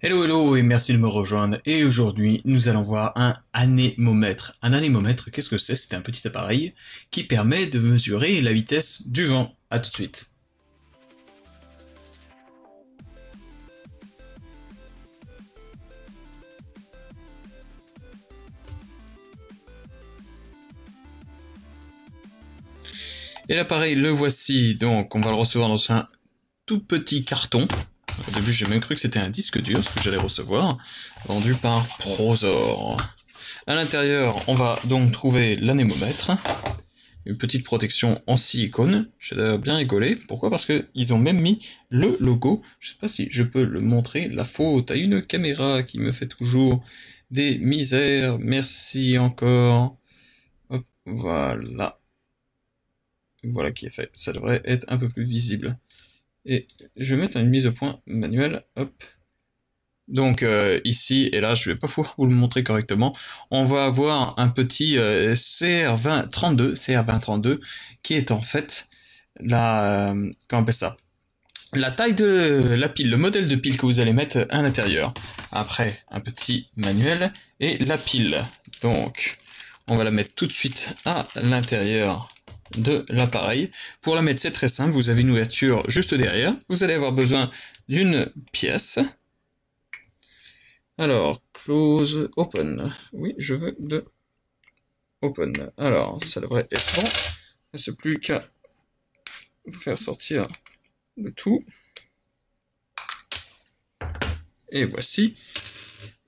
Hello hello et merci de me rejoindre et aujourd'hui nous allons voir un anémomètre. Un anémomètre qu'est-ce que c'est C'est un petit appareil qui permet de mesurer la vitesse du vent. à tout de suite Et l'appareil, le voici, donc on va le recevoir dans un tout petit carton début, j'ai même cru que c'était un disque dur, ce que j'allais recevoir, vendu par Prozor. À l'intérieur, on va donc trouver l'anémomètre, une petite protection en silicone, j'ai d'ailleurs bien rigolé, pourquoi Parce qu'ils ont même mis le logo, je sais pas si je peux le montrer, la faute à une caméra qui me fait toujours des misères, merci encore, voilà, voilà qui est fait, ça devrait être un peu plus visible. Et je vais mettre une mise au point manuelle, hop. Donc euh, ici et là, je vais pas pouvoir vous le montrer correctement. On va avoir un petit CR2032, euh, CR2032, qui est en fait la, euh, ça La taille de la pile, le modèle de pile que vous allez mettre à l'intérieur. Après, un petit manuel et la pile. Donc, on va la mettre tout de suite à l'intérieur de l'appareil. Pour la mettre, c'est très simple, vous avez une ouverture juste derrière. Vous allez avoir besoin d'une pièce. Alors, close, open. Oui, je veux de open. Alors, ça devrait être bon. C'est plus qu'à faire sortir le tout. Et voici.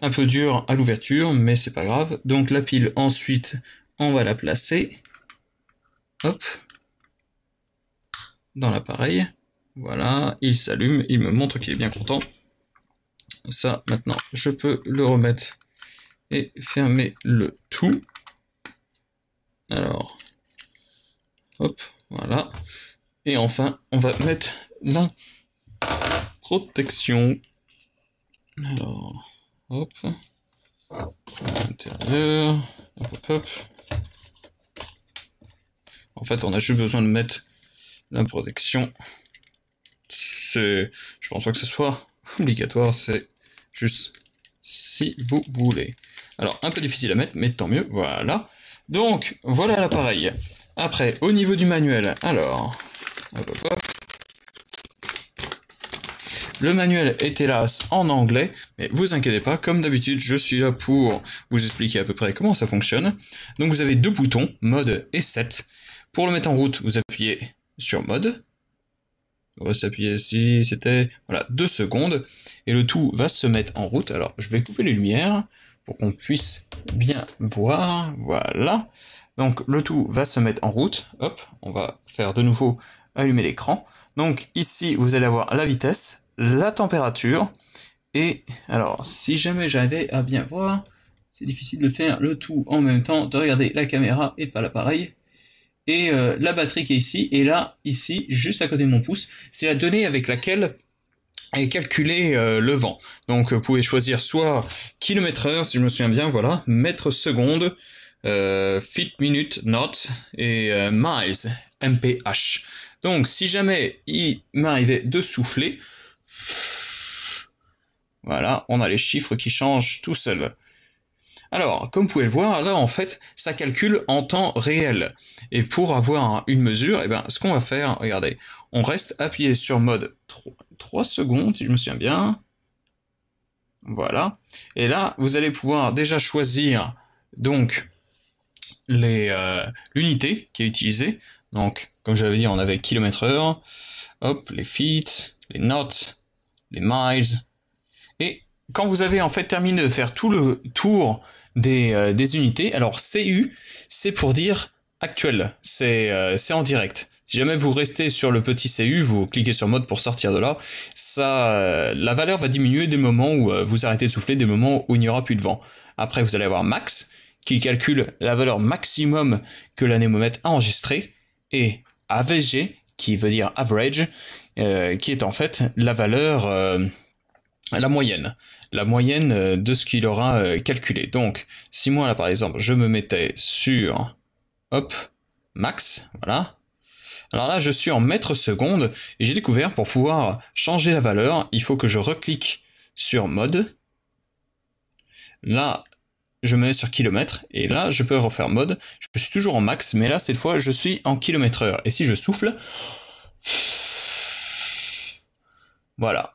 Un peu dur à l'ouverture, mais c'est pas grave. Donc la pile, ensuite, on va la placer. Hop. Dans l'appareil. Voilà, il s'allume, il me montre qu'il est bien content. Ça, maintenant, je peux le remettre et fermer le tout. Alors, hop, voilà. Et enfin, on va mettre la protection. Alors, hop, l'intérieur, en fait, on a juste besoin de mettre la protection. C'est, je pense pas que ce soit obligatoire, c'est juste si vous voulez. Alors, un peu difficile à mettre, mais tant mieux, voilà. Donc, voilà l'appareil. Après, au niveau du manuel, alors, Le manuel est hélas en anglais, mais vous inquiétez pas, comme d'habitude, je suis là pour vous expliquer à peu près comment ça fonctionne. Donc vous avez deux boutons, mode et set. Pour le mettre en route, vous appuyez sur mode. On va s'appuyer ici, c'était voilà, deux secondes. Et le tout va se mettre en route. Alors, je vais couper les lumières pour qu'on puisse bien voir. Voilà. Donc, le tout va se mettre en route. Hop, on va faire de nouveau allumer l'écran. Donc, ici, vous allez avoir la vitesse, la température. Et alors, si jamais j'arrivais à bien voir, c'est difficile de faire le tout en même temps, de regarder la caméra et pas l'appareil et euh, la batterie qui est ici, et là, ici, juste à côté de mon pouce, c'est la donnée avec laquelle est calculé euh, le vent. Donc euh, vous pouvez choisir soit kilomètre heure, si je me souviens bien, voilà, mètre seconde, euh, feet minute not et miles mph. Donc si jamais il m'arrivait de souffler, voilà, on a les chiffres qui changent tout seuls. Alors, comme vous pouvez le voir, là, en fait, ça calcule en temps réel. Et pour avoir une mesure, eh ben, ce qu'on va faire, regardez, on reste appuyé sur mode 3, secondes, si je me souviens bien. Voilà. Et là, vous allez pouvoir déjà choisir, donc, euh, l'unité qui est utilisée. Donc, comme j'avais dit, on avait kilomètre heure, hop, les feet, les knots, les miles, et quand vous avez en fait terminé de faire tout le tour des, euh, unités, alors CU, c'est pour dire actuel, euh, c'est en direct. Si jamais vous restez sur le petit CU, vous cliquez sur mode pour sortir de là, ça, euh, la valeur va diminuer des moments où vous arrêtez de souffler, des moments où il n'y aura plus de vent. Après, vous allez avoir max, qui calcule la valeur maximum que l'anémomètre a enregistrée, et AVG, qui veut dire average, qui est en fait la valeur la moyenne, la moyenne euh, de ce qu'il aura euh, calculé. Donc, si moi là par exemple, je me mettais sur, hop, max, voilà. Alors là, je suis en mètres secondes et j'ai découvert pour pouvoir changer la valeur, il faut que je reclique sur mode. Là, je me mets sur kilomètre et là, je peux refaire mode. Je suis toujours en max, mais là, cette fois, je suis en kilomètre heure. Et si je souffle, voilà.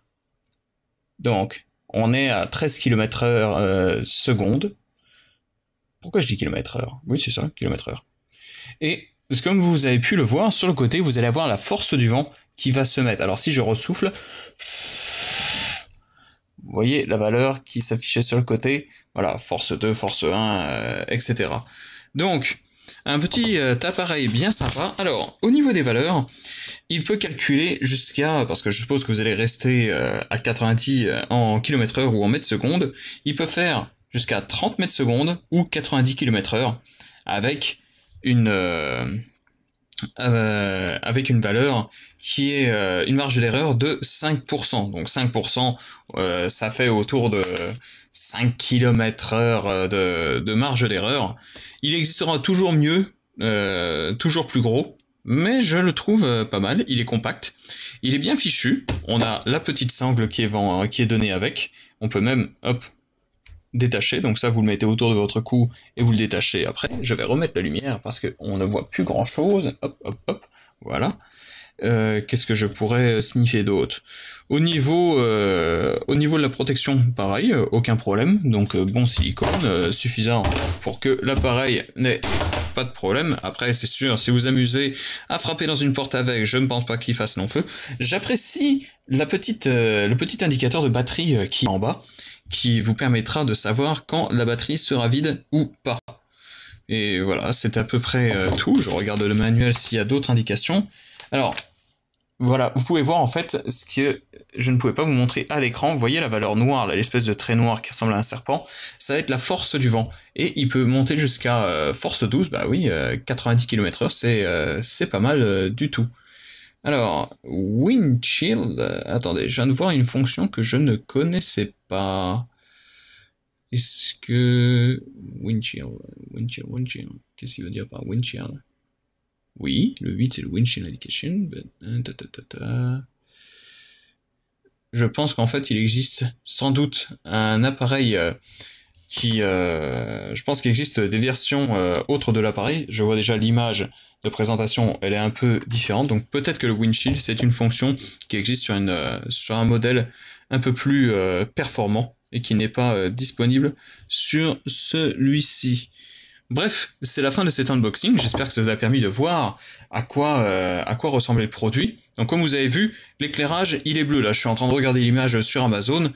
Donc, on est à 13 km heure seconde. Pourquoi je dis km heure Oui, c'est ça, km heure. Et comme vous avez pu le voir, sur le côté, vous allez avoir la force du vent qui va se mettre. Alors si je ressouffle, vous voyez la valeur qui s'affichait sur le côté, voilà, force 2, force 1, euh, etc. Donc, un petit euh, appareil bien sympa. Alors, au niveau des valeurs, il peut calculer jusqu'à, parce que je suppose que vous allez rester euh, à 90 euh, en km heure ou en mètres secondes, il peut faire jusqu'à 30 mètres secondes ou 90 km heure avec une, avec une valeur qui est euh, une marge d'erreur de 5%. Donc 5%, euh, ça fait autour de 5 km heure euh, de, marge d'erreur. Il existera toujours mieux, toujours plus gros, mais je le trouve pas mal, il est compact, il est bien fichu, on a la petite sangle qui est, qui est donnée avec, on peut même, hop, détacher, donc ça vous le mettez autour de votre cou et vous le détachez après, je vais remettre la lumière parce qu'on ne voit plus grand chose, hop, hop, hop, voilà, euh, qu'est-ce que je pourrais euh, sniffer d'autre Au niveau, euh, au niveau de la protection, pareil, aucun problème. Donc bon silicone suffisant pour que l'appareil n'ait pas de problème. Après, c'est sûr, si vous amusez à frapper dans une porte avec, je ne pense pas qu'il fasse non feu. J'apprécie le petit indicateur de batterie qui est en bas, qui vous permettra de savoir quand la batterie sera vide ou pas. Et voilà, c'est à peu près tout. Je regarde le manuel s'il y a d'autres indications. Alors, voilà, vous pouvez voir en fait ce que je ne pouvais pas vous montrer à l'écran. Vous voyez la valeur noire, l'espèce de trait noir qui ressemble à un serpent, ça va être la force du vent. Et il peut monter jusqu'à euh, force 12, bah oui, 90 euh, km/h, euh, c'est pas mal du tout. Alors, wind chill. attendez, je viens de voir une fonction que je ne connaissais pas. Est-ce que... Windshield, windshield, windshield, qu'est-ce qu'il veut dire par windshield oui, le 8 c'est le windshield indication. Ben, euh, je pense qu'en fait il existe sans doute un appareil euh, qui... Euh, je pense qu'il existe des versions autres de l'appareil. Je vois déjà l'image de présentation, elle est un peu différente. Donc peut-être que le windshield c'est une fonction qui existe sur, une, sur un modèle un peu plus performant et qui n'est pas disponible sur celui-ci. Bref, c'est la fin de cet unboxing. J'espère que ça vous a permis de voir à quoi, euh, à quoi ressemblait le produit. Donc, comme vous avez vu, l'éclairage, il est bleu. Là, je suis en train de regarder l'image sur Amazon.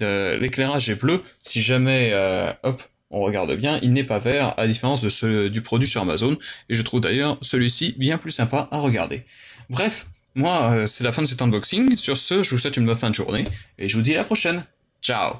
Euh, l'éclairage est bleu. Si jamais, euh, hop, on regarde bien, il n'est pas vert, à différence de ce, du produit sur Amazon. Et je trouve d'ailleurs celui-ci bien plus sympa à regarder. Bref, moi, c'est la fin de cet unboxing. Sur ce, je vous souhaite une bonne fin de journée et je vous dis à la prochaine. Ciao